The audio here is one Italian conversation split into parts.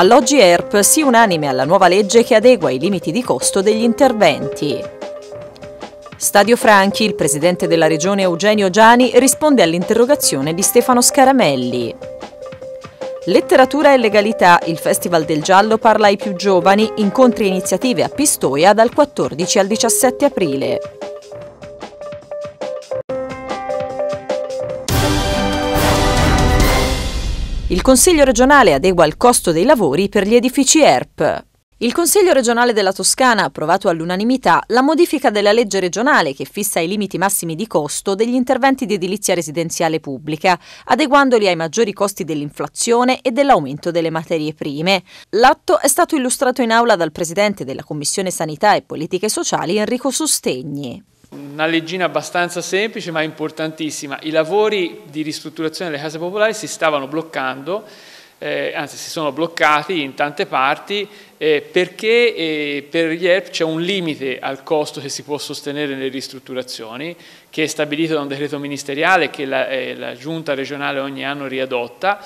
Alloggi ERP si unanime alla nuova legge che adegua i limiti di costo degli interventi. Stadio Franchi, il presidente della regione Eugenio Giani risponde all'interrogazione di Stefano Scaramelli. Letteratura e legalità, il Festival del Giallo parla ai più giovani, incontri e iniziative a Pistoia dal 14 al 17 aprile. Il Consiglio regionale adegua il costo dei lavori per gli edifici ERP. Il Consiglio regionale della Toscana ha approvato all'unanimità la modifica della legge regionale che fissa i limiti massimi di costo degli interventi di edilizia residenziale pubblica, adeguandoli ai maggiori costi dell'inflazione e dell'aumento delle materie prime. L'atto è stato illustrato in aula dal Presidente della Commissione Sanità e Politiche Sociali Enrico Sostegni. Una leggina abbastanza semplice ma importantissima. I lavori di ristrutturazione delle case popolari si stavano bloccando, eh, anzi si sono bloccati in tante parti eh, perché eh, per gli ERP c'è un limite al costo che si può sostenere nelle ristrutturazioni che è stabilito da un decreto ministeriale che la, eh, la giunta regionale ogni anno riadotta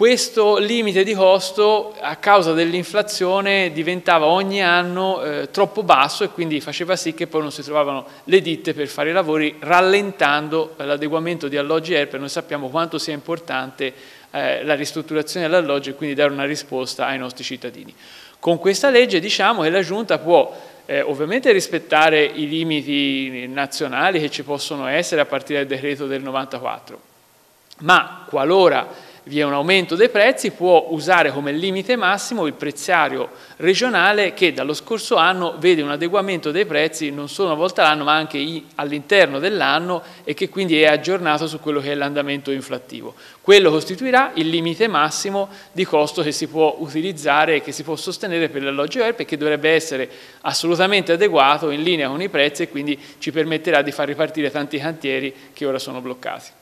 questo limite di costo a causa dell'inflazione diventava ogni anno eh, troppo basso e quindi faceva sì che poi non si trovavano le ditte per fare i lavori rallentando eh, l'adeguamento di alloggi ERP. Noi sappiamo quanto sia importante eh, la ristrutturazione dell'alloggio e quindi dare una risposta ai nostri cittadini. Con questa legge diciamo che la Giunta può eh, ovviamente rispettare i limiti nazionali che ci possono essere a partire dal decreto del 94, ma qualora vi è un aumento dei prezzi, può usare come limite massimo il prezzario regionale che dallo scorso anno vede un adeguamento dei prezzi non solo una volta all'anno ma anche all'interno dell'anno e che quindi è aggiornato su quello che è l'andamento inflattivo. Quello costituirà il limite massimo di costo che si può utilizzare e che si può sostenere per l'alloggio ERP e che dovrebbe essere assolutamente adeguato in linea con i prezzi e quindi ci permetterà di far ripartire tanti cantieri che ora sono bloccati.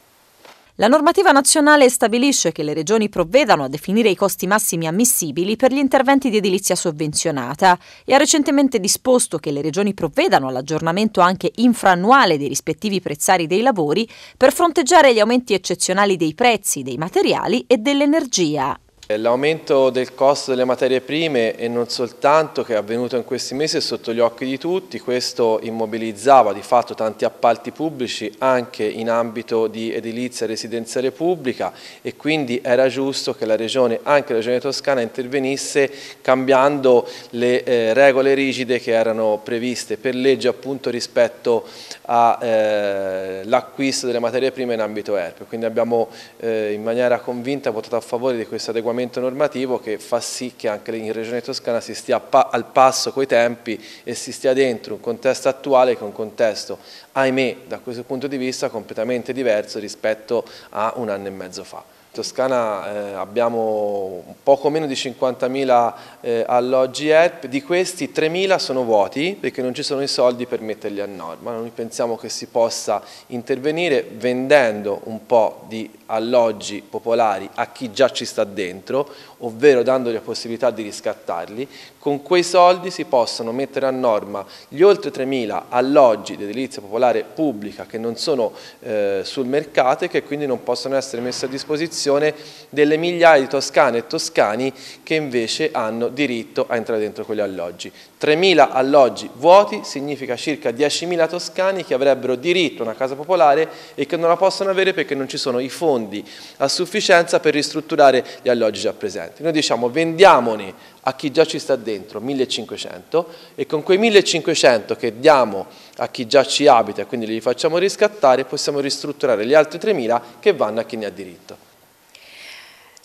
La normativa nazionale stabilisce che le regioni provvedano a definire i costi massimi ammissibili per gli interventi di edilizia sovvenzionata e ha recentemente disposto che le regioni provvedano all'aggiornamento anche infrannuale dei rispettivi prezzari dei lavori per fronteggiare gli aumenti eccezionali dei prezzi, dei materiali e dell'energia. Eh, l'aumento del costo delle materie prime e non soltanto che è avvenuto in questi mesi è sotto gli occhi di tutti, questo immobilizzava di fatto tanti appalti pubblici anche in ambito di edilizia residenziale pubblica e quindi era giusto che la Regione, anche la Regione Toscana, intervenisse cambiando le eh, regole rigide che erano previste per legge appunto rispetto all'acquisto eh, delle materie prime in ambito ERP. Quindi abbiamo eh, in maniera convinta votato a favore di questo adeguamento strumento normativo che fa sì che anche in Regione Toscana si stia al passo coi tempi e si stia dentro un contesto attuale che è un contesto, ahimè, da questo punto di vista completamente diverso rispetto a un anno e mezzo fa. In Toscana eh, abbiamo poco meno di 50.000 eh, alloggi ERP, di questi 3.000 sono vuoti perché non ci sono i soldi per metterli a norma. Noi pensiamo che si possa intervenire vendendo un po' di alloggi popolari a chi già ci sta dentro, ovvero dando la possibilità di riscattarli, con quei soldi si possono mettere a norma gli oltre 3.000 alloggi di edilizia popolare pubblica che non sono eh, sul mercato e che quindi non possono essere messi a disposizione delle migliaia di toscane e toscani che invece hanno diritto a entrare dentro quegli alloggi. 3.000 alloggi vuoti significa circa 10.000 toscani che avrebbero diritto a una casa popolare e che non la possono avere perché non ci sono i fondi a sufficienza per ristrutturare gli alloggi già presenti. Noi diciamo vendiamone a chi già ci sta dentro 1.500 e con quei 1.500 che diamo a chi già ci abita, e quindi li facciamo riscattare, possiamo ristrutturare gli altri 3.000 che vanno a chi ne ha diritto.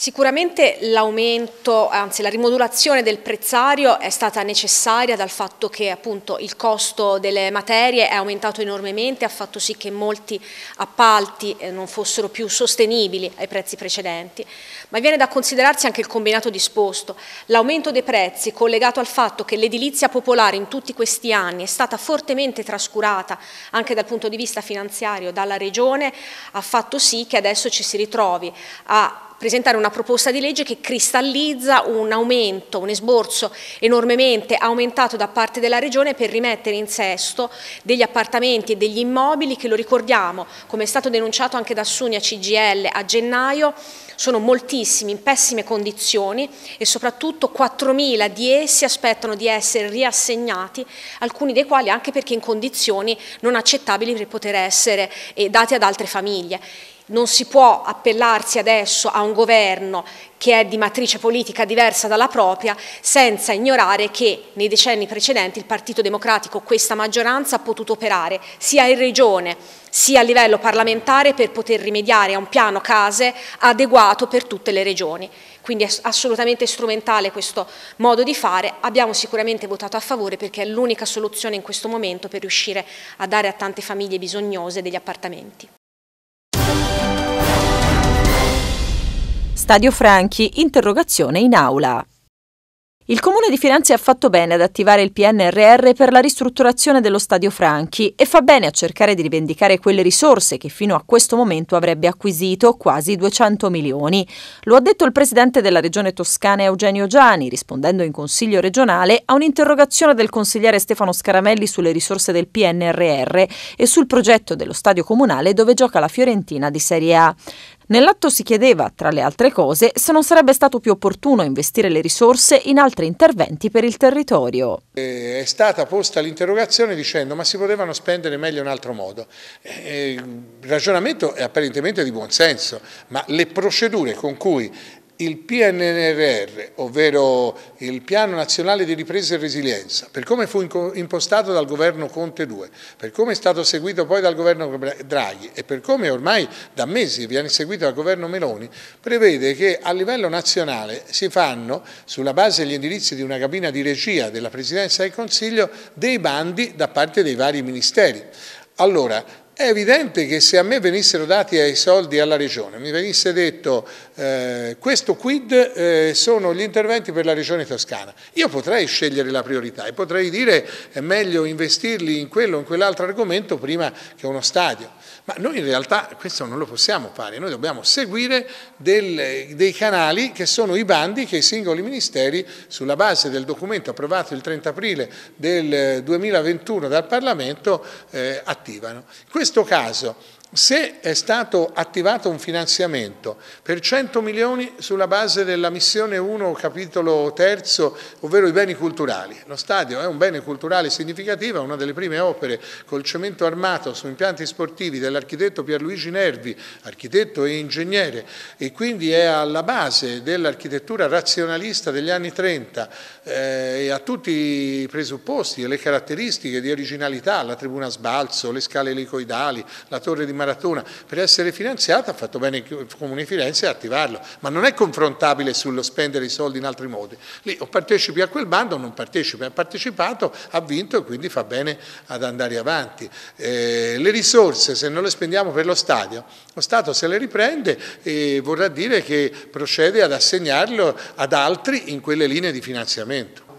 Sicuramente l'aumento, anzi la rimodulazione del prezzario è stata necessaria dal fatto che appunto il costo delle materie è aumentato enormemente, ha fatto sì che molti appalti eh, non fossero più sostenibili ai prezzi precedenti, ma viene da considerarsi anche il combinato disposto. L'aumento dei prezzi collegato al fatto che l'edilizia popolare in tutti questi anni è stata fortemente trascurata anche dal punto di vista finanziario dalla Regione ha fatto sì che adesso ci si ritrovi a presentare una proposta di legge che cristallizza un aumento, un esborso enormemente aumentato da parte della Regione per rimettere in sesto degli appartamenti e degli immobili che lo ricordiamo, come è stato denunciato anche da Sunia CGL a gennaio, sono moltissimi, in pessime condizioni e soprattutto 4.000 di essi aspettano di essere riassegnati, alcuni dei quali anche perché in condizioni non accettabili per poter essere eh, dati ad altre famiglie. Non si può appellarsi adesso a un governo che è di matrice politica diversa dalla propria senza ignorare che nei decenni precedenti il Partito Democratico, questa maggioranza, ha potuto operare sia in regione sia a livello parlamentare per poter rimediare a un piano case adeguato per tutte le regioni. Quindi è assolutamente strumentale questo modo di fare. Abbiamo sicuramente votato a favore perché è l'unica soluzione in questo momento per riuscire a dare a tante famiglie bisognose degli appartamenti. Stadio Franchi, interrogazione in aula. Il Comune di Firenze ha fatto bene ad attivare il PNRR per la ristrutturazione dello Stadio Franchi e fa bene a cercare di rivendicare quelle risorse che fino a questo momento avrebbe acquisito, quasi 200 milioni. Lo ha detto il presidente della regione toscana Eugenio Giani, rispondendo in consiglio regionale a un'interrogazione del consigliere Stefano Scaramelli sulle risorse del PNRR e sul progetto dello stadio comunale dove gioca la Fiorentina di Serie A. Nell'atto si chiedeva, tra le altre cose, se non sarebbe stato più opportuno investire le risorse in altri interventi per il territorio. Eh, è stata posta l'interrogazione dicendo ma si potevano spendere meglio in altro modo. Eh, eh, il ragionamento è apparentemente di buon senso, ma le procedure con cui il PNRR, ovvero il Piano Nazionale di Ripresa e Resilienza, per come fu impostato dal governo Conte 2, per come è stato seguito poi dal governo Draghi e per come ormai da mesi viene seguito dal governo Meloni, prevede che a livello nazionale si fanno, sulla base degli indirizzi di una cabina di regia della Presidenza del Consiglio, dei bandi da parte dei vari ministeri. Allora, è evidente che se a me venissero dati i soldi alla Regione, mi venisse detto eh, questo quid eh, sono gli interventi per la Regione Toscana, io potrei scegliere la priorità e potrei dire è eh, meglio investirli in quello o in quell'altro argomento prima che uno stadio. Ma noi in realtà questo non lo possiamo fare, noi dobbiamo seguire del, dei canali che sono i bandi che i singoli ministeri, sulla base del documento approvato il 30 aprile del 2021 dal Parlamento, eh, attivano. In questo caso se è stato attivato un finanziamento per 100 milioni sulla base della missione 1 capitolo 3, ovvero i beni culturali, lo stadio è un bene culturale significativo, è una delle prime opere col cemento armato su impianti sportivi dell'architetto Pierluigi Nervi, architetto e ingegnere, e quindi è alla base dell'architettura razionalista degli anni 30 eh, e ha tutti i presupposti e le caratteristiche di originalità, la tribuna sbalzo, le scale elicoidali, la torre di Maria Maratona, per essere finanziata ha fatto bene il Comune di Firenze a attivarlo, ma non è confrontabile sullo spendere i soldi in altri modi. Lì o partecipi a quel bando o non partecipi, ha partecipato, ha vinto e quindi fa bene ad andare avanti. Eh, le risorse, se non le spendiamo per lo stadio, lo Stato se le riprende e vorrà dire che procede ad assegnarlo ad altri in quelle linee di finanziamento.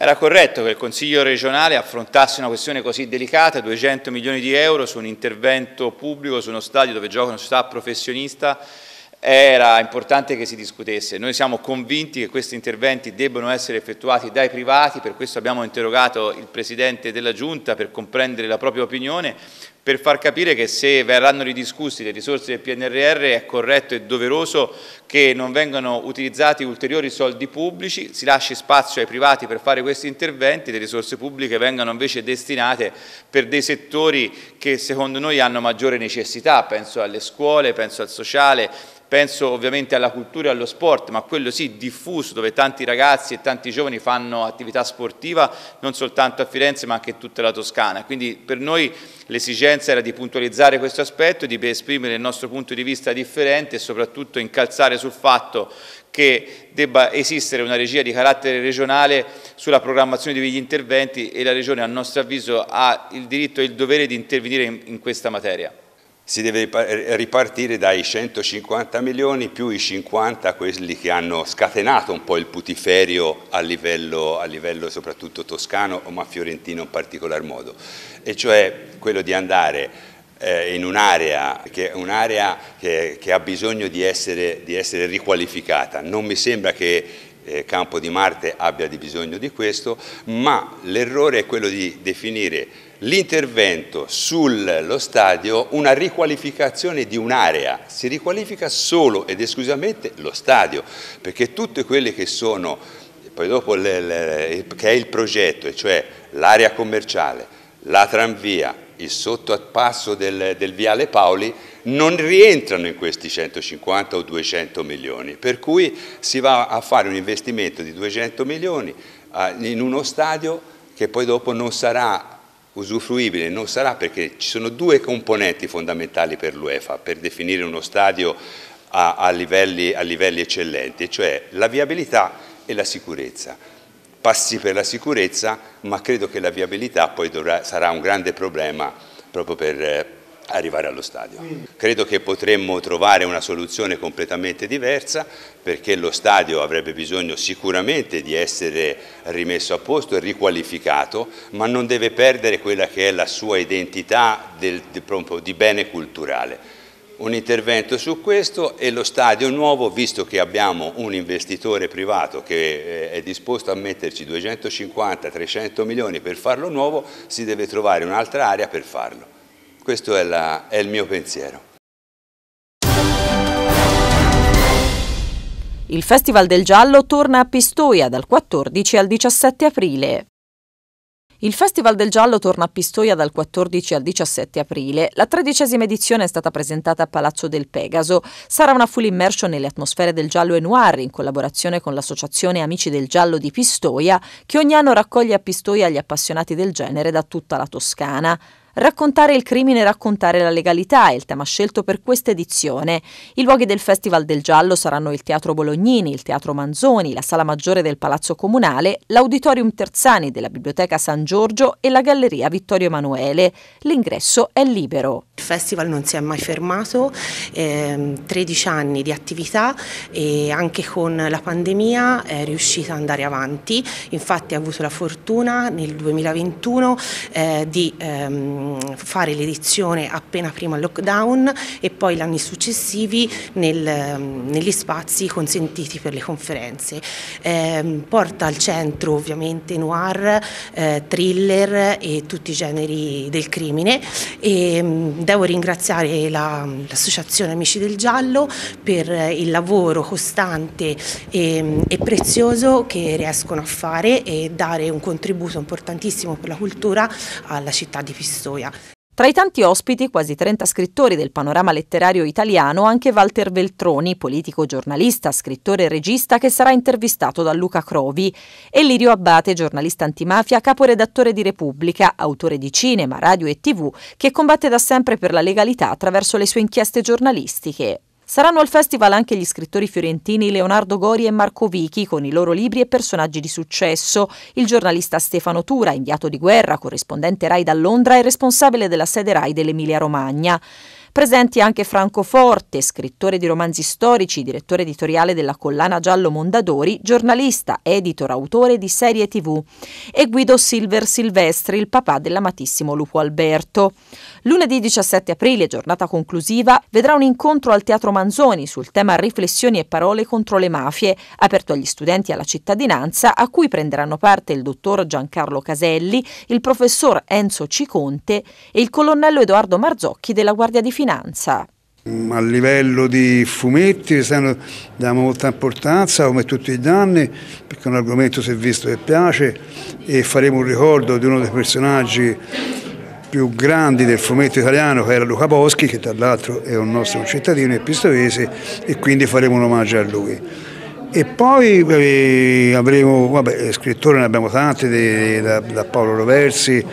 Era corretto che il Consiglio regionale affrontasse una questione così delicata, 200 milioni di euro su un intervento pubblico su uno stadio dove gioca una società professionista, era importante che si discutesse. Noi siamo convinti che questi interventi debbano essere effettuati dai privati, per questo abbiamo interrogato il Presidente della Giunta per comprendere la propria opinione, per far capire che se verranno ridiscussi le risorse del PNRR è corretto e doveroso che non vengano utilizzati ulteriori soldi pubblici, si lasci spazio ai privati per fare questi interventi, le risorse pubbliche vengano invece destinate per dei settori che secondo noi hanno maggiore necessità, penso alle scuole, penso al sociale, Penso ovviamente alla cultura e allo sport, ma quello sì diffuso, dove tanti ragazzi e tanti giovani fanno attività sportiva non soltanto a Firenze ma anche in tutta la Toscana. Quindi per noi l'esigenza era di puntualizzare questo aspetto, di esprimere il nostro punto di vista differente e soprattutto incalzare sul fatto che debba esistere una regia di carattere regionale sulla programmazione degli interventi e la Regione a nostro avviso ha il diritto e il dovere di intervenire in, in questa materia si deve eh, ripartire dai 150 milioni più i 50 quelli che hanno scatenato un po' il putiferio a livello, a livello soprattutto toscano ma fiorentino in particolar modo, e cioè quello di andare eh, in un'area, che, un che, che, ha bisogno di essere, di essere riqualificata. Non mi sembra che eh, Campo di Marte abbia di bisogno di questo, ma l'errore è quello di definire l'intervento sullo stadio una riqualificazione di un'area, si riqualifica solo ed esclusivamente lo stadio, perché tutte quelle che sono, poi dopo le, le, che è il progetto, cioè l'area commerciale, la tranvia, il sottopasso del, del Viale Paoli, non rientrano in questi 150 o 200 milioni, per cui si va a fare un investimento di 200 milioni eh, in uno stadio che poi dopo non sarà usufruibile non sarà perché ci sono due componenti fondamentali per l'UEFA per definire uno stadio a, a, livelli, a livelli eccellenti, cioè la viabilità e la sicurezza. Passi per la sicurezza, ma credo che la viabilità poi dovrà, sarà un grande problema proprio per, eh, arrivare allo stadio. Credo che potremmo trovare una soluzione completamente diversa perché lo stadio avrebbe bisogno sicuramente di essere rimesso a posto e riqualificato, ma non deve perdere quella che è la sua identità del, di, di bene culturale. Un intervento su questo e lo stadio nuovo, visto che abbiamo un investitore privato che eh, è disposto a metterci 250-300 milioni per farlo nuovo, si deve trovare un'altra area per farlo. Questo è, la, è il mio pensiero. Il Festival del Giallo torna a Pistoia dal 14 al 17 aprile. Il Festival del Giallo torna a Pistoia dal 14 al 17 aprile. La tredicesima edizione è stata presentata a Palazzo del Pegaso. Sarà una full immersion nelle atmosfere del giallo e noir in collaborazione con l'associazione Amici del Giallo di Pistoia, che ogni anno raccoglie a Pistoia gli appassionati del genere da tutta la Toscana. Raccontare il crimine e raccontare la legalità è il tema scelto per questa edizione. I luoghi del Festival del Giallo saranno il Teatro Bolognini, il Teatro Manzoni, la Sala Maggiore del Palazzo Comunale, l'Auditorium Terzani della Biblioteca San Giorgio e la Galleria Vittorio Emanuele. L'ingresso è libero. Il festival non si è mai fermato, eh, 13 anni di attività e anche con la pandemia è riuscita ad andare avanti, infatti ha avuto la fortuna nel 2021 eh, di ehm, Ehm, fare l'edizione appena prima il lockdown e poi l'anno successivi nel, ehm, negli spazi consentiti per le conferenze. Eh, porta al centro ovviamente noir, eh, thriller e tutti i generi del crimine e ehm, devo ringraziare l'associazione la, Amici del Giallo per il lavoro costante e, e prezioso che riescono a fare e dare un contributo importantissimo per la cultura alla città di Pistoia. Pistoia. Tra i tanti ospiti, quasi 30 scrittori del panorama letterario italiano, anche Walter Veltroni, politico, giornalista, scrittore e regista, che sarà intervistato da Luca Crovi, e Lirio Abbate, giornalista antimafia, caporedattore di Repubblica, autore di cinema, radio e tv, che combatte da sempre per la legalità attraverso le sue inchieste giornalistiche. Saranno al festival anche gli scrittori fiorentini Leonardo Gori e Marco Vichi con i loro libri e personaggi di successo, il giornalista Stefano Tura, inviato di guerra, corrispondente RAI da Londra e responsabile della sede RAI dell'Emilia Romagna. Presenti anche Franco Forte, scrittore di romanzi storici, direttore editoriale della collana Giallo Mondadori, giornalista, editor, autore di serie tv e Guido Silver Silvestri, il papà dell'amatissimo Lupo Alberto. Lunedì 17 aprile, giornata conclusiva, vedrà un incontro al Teatro Manzoni sul tema Riflessioni e parole contro le mafie, aperto agli studenti e alla cittadinanza, a cui prenderanno parte il dottor Giancarlo Caselli, il professor Enzo Ciconte e il colonnello Edoardo Marzocchi della Guardia di Finanza finanza. Mm, a livello di fumetti stanno, diamo molta importanza come tutti gli anni perché è un argomento si è visto che piace e faremo un ricordo di uno dei personaggi più grandi del fumetto italiano che era Luca Boschi che tra l'altro è un nostro cittadino e pistovese e quindi faremo un omaggio a lui. E poi eh, avremo, vabbè, scrittori ne abbiamo tanti, di, da, da Paolo Roversi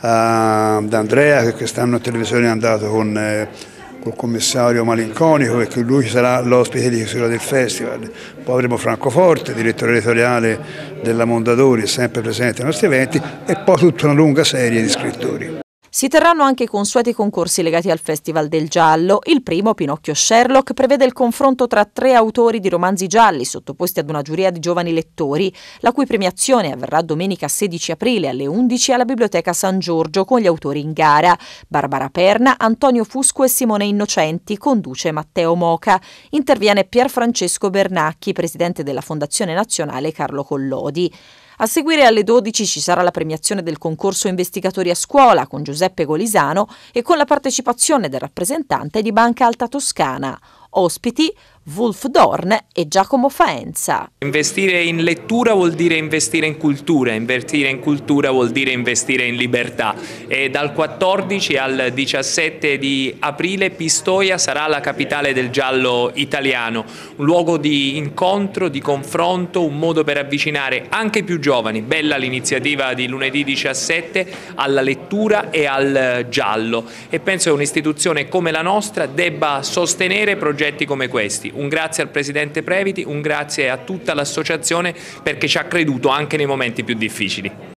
ad eh, Andrea che quest'anno in televisione è andato con eh, col commissario malinconico perché lui sarà l'ospite di chiusura del festival. Poi avremo Francoforte, direttore editoriale della Mondadori, sempre presente ai nostri eventi e poi tutta una lunga serie di scrittori. Si terranno anche i consueti concorsi legati al Festival del Giallo. Il primo, Pinocchio Sherlock, prevede il confronto tra tre autori di romanzi gialli sottoposti ad una giuria di giovani lettori, la cui premiazione avverrà domenica 16 aprile alle 11 alla Biblioteca San Giorgio con gli autori in gara. Barbara Perna, Antonio Fusco e Simone Innocenti, conduce Matteo Moca. Interviene Pierfrancesco Bernacchi, presidente della Fondazione Nazionale Carlo Collodi. A seguire alle 12 ci sarà la premiazione del concorso investigatori a scuola con Giuseppe Golisano e con la partecipazione del rappresentante di Banca Alta Toscana. Ospiti Wolf Dorn e Giacomo Faenza. Investire in lettura vuol dire investire in cultura, investire in cultura vuol dire investire in libertà e dal 14 al 17 di aprile Pistoia sarà la capitale del giallo italiano, un luogo di incontro, di confronto, un modo per avvicinare anche i più giovani, bella l'iniziativa di lunedì 17 alla lettura e al giallo e penso che un'istituzione come la nostra debba sostenere progetti come questi, un grazie al Presidente Previti, un grazie a tutta l'Associazione perché ci ha creduto anche nei momenti più difficili.